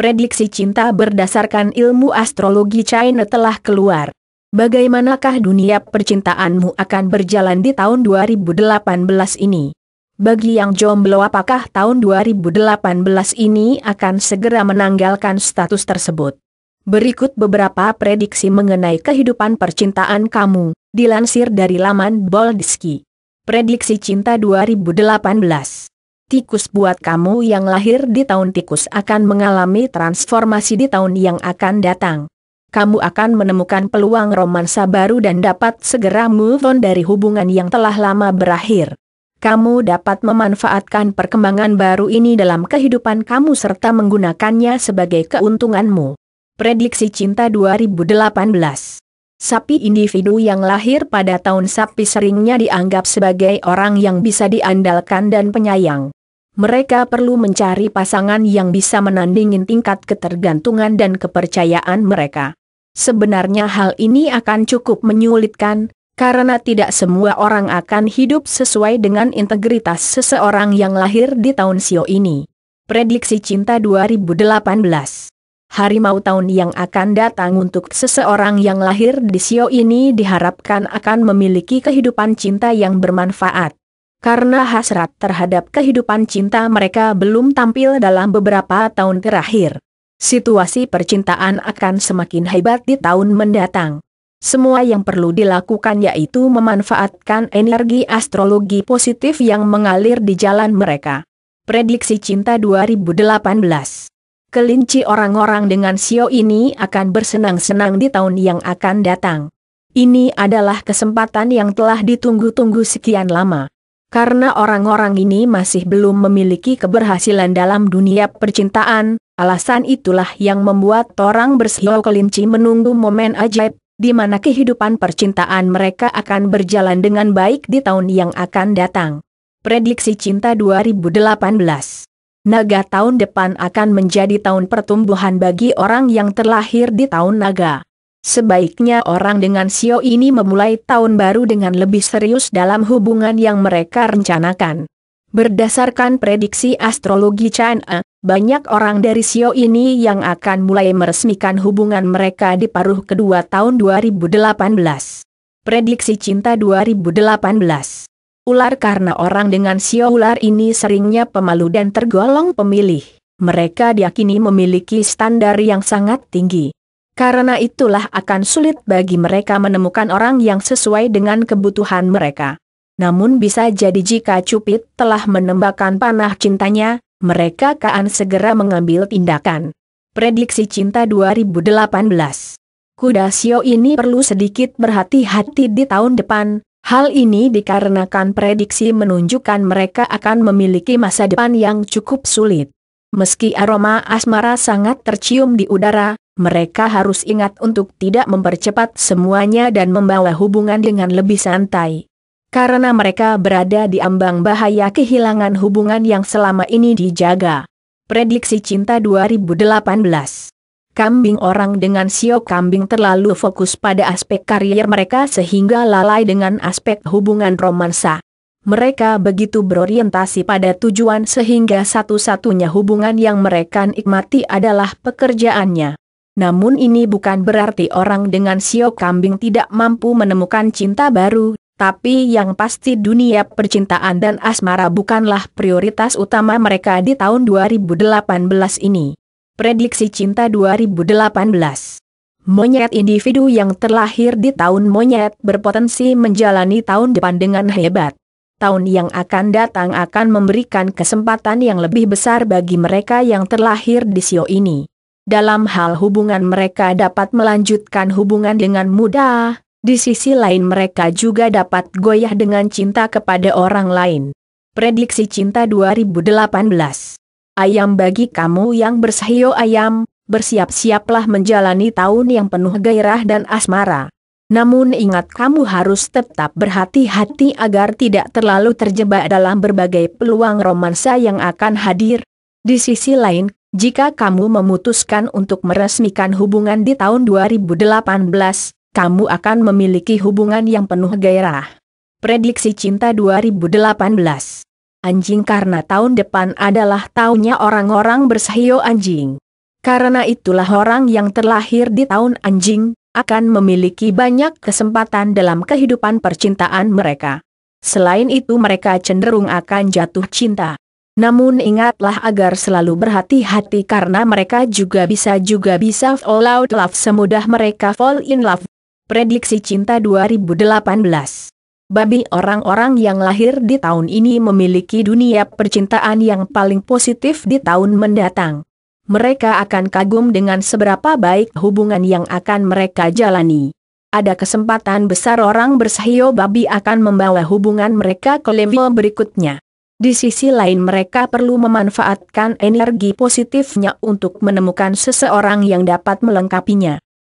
prediksi cinta berdasarkan ilmu astrologi China telah keluar. Bagaimanakah dunia percintaanmu akan berjalan di tahun 2018 ini? Bagi yang jomblo apakah tahun 2018 ini akan segera menanggalkan status tersebut? Berikut beberapa prediksi mengenai kehidupan percintaan kamu, dilansir dari laman Boldiski. Prediksi Cinta 2018 tikus buat kamu yang lahir di tahun tikus akan mengalami transformasi di tahun yang akan datang. Kamu akan menemukan peluang romansa baru dan dapat segera move on dari hubungan yang telah lama berakhir. Kamu dapat memanfaatkan perkembangan baru ini dalam kehidupan kamu serta menggunakannya sebagai keuntunganmu. Prediksi Cinta 2018 Sapi individu yang lahir pada tahun sapi seringnya dianggap sebagai orang yang bisa diandalkan dan penyayang mereka perlu mencari pasangan yang bisa menandingin tingkat ketergantungan dan kepercayaan mereka. Sebenarnya hal ini akan cukup menyulitkan, karena tidak semua orang akan hidup sesuai dengan integritas seseorang yang lahir di tahun Sio ini. Prediksi Cinta 2018 Harimau tahun yang akan datang untuk seseorang yang lahir di Sio ini diharapkan akan memiliki kehidupan cinta yang bermanfaat. Karena hasrat terhadap kehidupan cinta mereka belum tampil dalam beberapa tahun terakhir. Situasi percintaan akan semakin hebat di tahun mendatang. Semua yang perlu dilakukan yaitu memanfaatkan energi astrologi positif yang mengalir di jalan mereka. Prediksi Cinta 2018 Kelinci orang-orang dengan sio ini akan bersenang-senang di tahun yang akan datang. Ini adalah kesempatan yang telah ditunggu-tunggu sekian lama. Karena orang-orang ini masih belum memiliki keberhasilan dalam dunia percintaan, alasan itulah yang membuat orang bersio kelinci menunggu momen ajaib, di mana kehidupan percintaan mereka akan berjalan dengan baik di tahun yang akan datang. Prediksi Cinta 2018 Naga tahun depan akan menjadi tahun pertumbuhan bagi orang yang terlahir di tahun naga. Sebaiknya orang dengan Sio ini memulai tahun baru dengan lebih serius dalam hubungan yang mereka rencanakan. Berdasarkan prediksi astrologi China, banyak orang dari Sio ini yang akan mulai meresmikan hubungan mereka di paruh kedua tahun 2018. Prediksi Cinta 2018 Ular karena orang dengan Sio ular ini seringnya pemalu dan tergolong pemilih. Mereka diakini memiliki standar yang sangat tinggi. Karena itulah akan sulit bagi mereka menemukan orang yang sesuai dengan kebutuhan mereka. Namun bisa jadi jika Cupid telah menembakkan panah cintanya, mereka akan segera mengambil tindakan. Prediksi Cinta 2018 Kuda Sio ini perlu sedikit berhati-hati di tahun depan. Hal ini dikarenakan prediksi menunjukkan mereka akan memiliki masa depan yang cukup sulit. Meski aroma asmara sangat tercium di udara, mereka harus ingat untuk tidak mempercepat semuanya dan membawa hubungan dengan lebih santai. Karena mereka berada di ambang bahaya kehilangan hubungan yang selama ini dijaga. Prediksi Cinta 2018 Kambing orang dengan sio kambing terlalu fokus pada aspek karier mereka sehingga lalai dengan aspek hubungan romansa. Mereka begitu berorientasi pada tujuan sehingga satu-satunya hubungan yang mereka nikmati adalah pekerjaannya namun ini bukan berarti orang dengan sio kambing tidak mampu menemukan cinta baru, tapi yang pasti dunia percintaan dan asmara bukanlah prioritas utama mereka di tahun 2018 ini. Prediksi Cinta 2018 Monyet individu yang terlahir di tahun monyet berpotensi menjalani tahun depan dengan hebat. Tahun yang akan datang akan memberikan kesempatan yang lebih besar bagi mereka yang terlahir di sio ini dalam hal hubungan mereka dapat melanjutkan hubungan dengan mudah, di sisi lain mereka juga dapat goyah dengan cinta kepada orang lain. Prediksi Cinta 2018 Ayam bagi kamu yang bersahio ayam, bersiap-siaplah menjalani tahun yang penuh gairah dan asmara. Namun ingat kamu harus tetap berhati-hati agar tidak terlalu terjebak dalam berbagai peluang romansa yang akan hadir. Di sisi lain, jika kamu memutuskan untuk meresmikan hubungan di tahun 2018, kamu akan memiliki hubungan yang penuh gairah. Prediksi Cinta 2018 Anjing karena tahun depan adalah tahunnya orang-orang bersahio anjing. Karena itulah orang yang terlahir di tahun anjing, akan memiliki banyak kesempatan dalam kehidupan percintaan mereka. Selain itu mereka cenderung akan jatuh cinta. Namun ingatlah agar selalu berhati-hati karena mereka juga bisa juga bisa fall out love semudah mereka fall in love. Prediksi Cinta 2018 Babi orang-orang yang lahir di tahun ini memiliki dunia percintaan yang paling positif di tahun mendatang. Mereka akan kagum dengan seberapa baik hubungan yang akan mereka jalani ada kesempatan besar orang bersahio babi akan membawa hubungan mereka ke level berikutnya. Di sisi lain mereka perlu memanfaatkan energi positifnya untuk menemukan seseorang yang dapat melengkapinya.